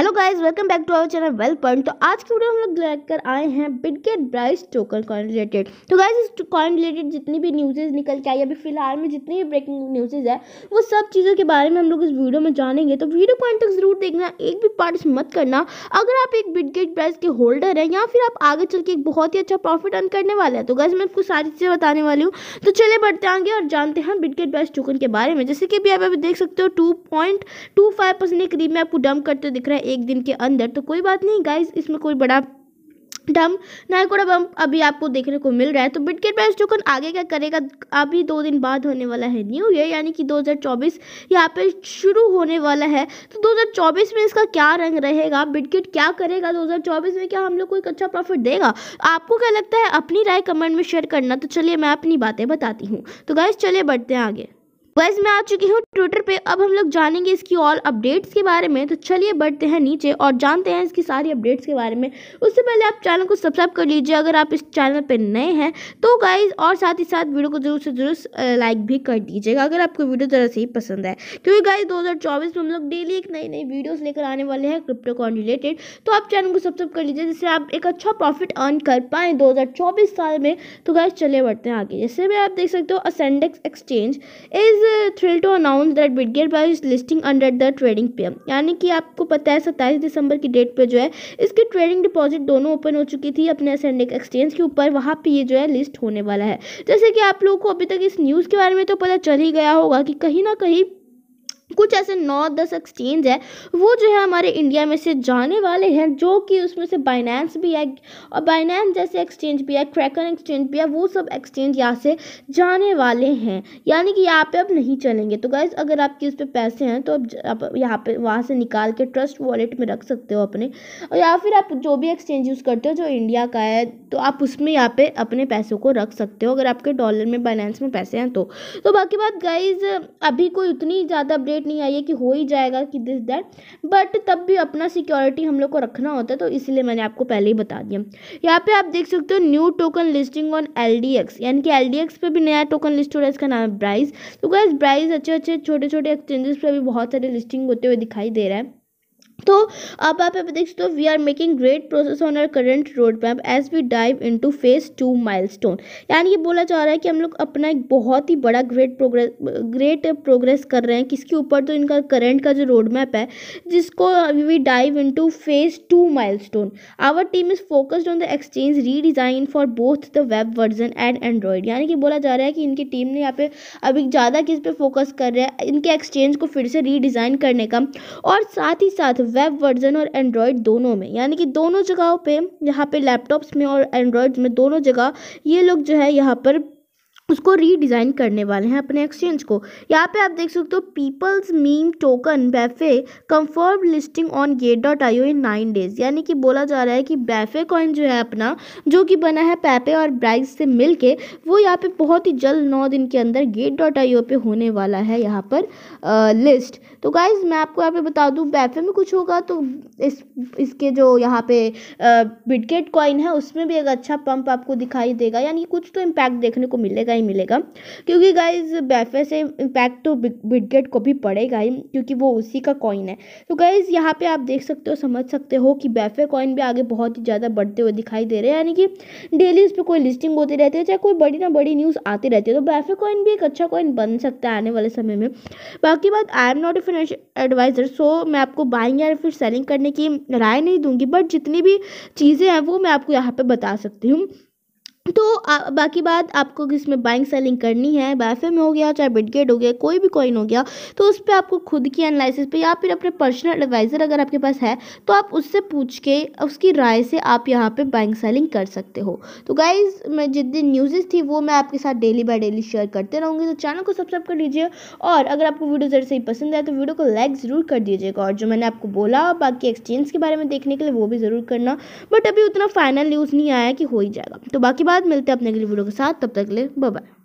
hello guys welcome back to our channel Well Point तो आज की वीडियो हम लोग लेकर आए हैं Bitgert Brise token coin related तो गाइस इस कॉइन रिलेटेड जितनी भी न्यूज़ेज निकल के आई अभी फिलहाल में जितनी भी ब्रेकिंग न्यूज़ेज है वो सब चीज़ों के बारे में हम लोग इस वीडियो में जानेंगे तो वीडियो पॉइंट तक जरूर देखना एक भी पार्ट मत करना अगर आप एक बिटगेट प्राइस के होल्डर हैं या फिर आप आगे चल के एक बहुत ही अच्छा प्रॉफिट अर्न करने वाले हैं तो गाइज मैं आपको सारी चीज़ें बताने वाली हूँ तो चले बढ़ते आगे और जानते हैं बिटगेट प्राइस टोकन के बारे में जैसे कि अभी आप अभी देख सकते हो टू के करीब में आपको डम करते दिख रहा है एक दिन के अंदर तो कोई बात नहीं गाइज इसमें कोई बड़ा डम नायकोड़ा बम अभी आपको देखने को मिल रहा है तो बिटकेट प्राइस टोकन आगे क्या करेगा अभी दो दिन बाद होने वाला है न्यू ईयर यानी कि 2024 यहाँ पे शुरू होने वाला है तो 2024 में इसका क्या रंग रहेगा बिटकेट क्या करेगा 2024 में क्या हम लोग को एक अच्छा प्रॉफिट देगा आपको क्या लगता है अपनी राय कमेंट में शेयर करना तो चलिए मैं अपनी बातें बताती हूँ तो गाइज चलिए बढ़ते हैं आगे वैस मैं आ चुकी हूँ ट्विटर पे अब हम लोग जानेंगे इसकी ऑल अपडेट्स के बारे में तो चलिए बढ़ते हैं नीचे और जानते हैं इसकी सारी अपडेट्स के बारे में उससे पहले आप चैनल को सब्सक्राइब कर लीजिए अगर आप इस चैनल पे नए हैं तो गाइज और साथ ही साथ वीडियो को जरूर से जरूर लाइक भी कर दीजिएगा अगर आपको वीडियो जरा से ही पसंद है क्योंकि गाइज दो में हम लोग डेली एक नई नई वीडियोज़ लेकर आने वाले हैं क्रिप्टो कॉन रिलेटेड तो आप चैनल को सब्सक्राइब कर लीजिए जिससे आप एक अच्छा प्रॉफिट अर्न कर पाएँ दो साल में तो गाइज चले बढ़ते हैं आगे जैसे भी आप देख सकते हो AscendEX exchange is is thrill to announce that Bitget by is listing under the trading pair यानी कि आपको पता है सत्ताईस दिसंबर की डेट पर जो है इसकी ट्रेडिंग डिपॉजिट दोनों ओपन हो चुकी थी अपने सेंडेक एक्सचेंज के ऊपर वहाँ पर ये जो है लिस्ट होने वाला है जैसे कि आप लोगों को अभी तक इस न्यूज़ के बारे में तो पता चल ही गया होगा कि कहीं ना कहीं कुछ ऐसे नौ दस एक्सचेंज है वो जो है हमारे इंडिया में से जाने वाले हैं जो कि उसमें से बाइनेंस भी है और बाइनेंस जैसे एक्सचेंज भी है क्रैकन एक्सचेंज भी है वो सब एक्सचेंज यहाँ से जाने वाले हैं यानी कि यहाँ पे अब नहीं चलेंगे तो गैस अगर आपके उस पर पैसे हैं तो अब आप यहाँ पे वहाँ से निकाल के ट्रस्ट वॉलेट में रख सकते हो अपने और या फिर आप जो भी एक्सचेंज यूज़ करते हो जो इंडिया का है तो आप उसमें यहाँ पर अपने पैसों को रख सकते हो अगर आपके डॉलर में बाइनेंस में पैसे हैं तो, तो बाकी बात गाइज अभी कोई उतनी ज़्यादा अपडेट अपडेट नहीं आई है कि हो ही जाएगा कि दिस दैट बट तब भी अपना सिक्योरिटी हम लोग को रखना होता है तो इसलिए मैंने आपको पहले ही बता दिया यहाँ पे आप देख सकते हो new token listing on L यानी कि एल पे भी नया टोकन लिस्ट हो रहा है इसका नाम है ब्राइज तो क्या ब्राइज अच्छे अच्छे छोटे छोटे एक्सचेंजेस पर भी बहुत सारे लिस्टिंग होते हुए दिखाई दे रहा है तो अब आप यहाँ पर देख सकते हो we are making great process on our current road map as we dive into phase two milestone यानी ये बोला जा रहा है कि हम लोग अपना एक बहुत ही बड़ा ग्रेट प्रोग्रेस ग्रेट प्रोग्रेस कर रहे हैं किसके ऊपर तो इनका करंट का जो रोड मैप है जिसको we dive into phase two stone our team is focused on the exchange redesign for both the web version and Android यानी कि बोला जा रहा है कि इनकी टीम ने यहाँ पे अभी ज़्यादा किस पे फोकस कर रहा है इनके एक्सचेंज को फिर से रीडिज़ाइन करने का और साथ ही साथ वेब वर्जन और एंड्रॉयड दोनों में यानी कि दोनों जगहों पे यहाँ पे लैपटॉप्स में और एंड्रॉयड में दोनों जगह ये लोग जो है यहाँ पर उसको रीडिज़ाइन करने वाले हैं अपने एक्सचेंज को यहाँ पे आप देख सकते हो पीपल्स मीम टोकन बैफे confirm listing on gate dot I O in nine days यानी कि बोला जा रहा है कि बैफे कॉइन जो है अपना जो कि बना है पैपे और ब्राइज से मिल के वो यहाँ पे बहुत ही जल्द नौ दिन के अंदर गेट डॉट आई ओ पे होने वाला है यहाँ पर आ, लिस्ट तो गाइज मैं आपको यहाँ पर बता दूँ बैफे में कुछ होगा तो इस इसके जो यहाँ पे बिटगेट कॉइन है उसमें भी एक अच्छा पंप आपको दिखाई देगा यानी कुछ तो इम्पैक्ट देखने को मिलेगा नहीं मिलेगा क्योंकि गाइज बैफे से इम्पैक्ट तो बिडगेट को भी पड़ेगा ही क्योंकि वो उसी का कॉइन है तो गाइज यहाँ पे आप देख सकते हो समझ सकते हो कि बैफे कॉइन भी आगे बहुत ही ज़्यादा बढ़ते हुए दिखाई दे रहे हैं यानी कि डेली उस पर कोई लिस्टिंग होती रहती है चाहे कोई बड़ी ना बड़ी न्यूज़ आती रहती है तो बैफे कॉइन भी एक अच्छा कॉइन बन सकता है आने वाले समय में बाकी बात I am not a financial advisor so मैं आपको बाइंग या फिर सेलिंग करने की राय नहीं दूंगी बट जितनी भी चीज़ें हैं वो मैं आपको यहाँ पर बता सकती हूँ तो आ, बाकी बात आपको इसमें बाइंग सेलिंग करनी है बैफे में हो गया चाहे बिटगेट हो गया कोई भी कॉइन हो गया तो उस पर आपको खुद की एनालिसिस पे या फिर अपने पर्सनल एडवाइज़र अगर आपके पास है तो आप उससे पूछ के उसकी राय से आप यहाँ पर बाइंग सेलिंग कर सकते हो तो गाइज़ मैं जितनी न्यूज़ थी वो मैं आपके साथ डेली बाय डेली शेयर करते रहूँगी तो चैनल को सब्सक्राइब कर लीजिए और अगर आपको वीडियो जरूर से ही पसंद आए तो वीडियो को लाइक ज़रूर कर दीजिएगा और जो मैंने आपको बोला बाकी एक्सचेंज के बारे में देखने के लिए वो भी ज़रूर करना बट अभी उतना फाइनल न्यूज़ नहीं आया कि हो ही जाएगा तो बाकी बात बाद मिलते हैं अपने अगले वीडियो के साथ तब तक ले बाय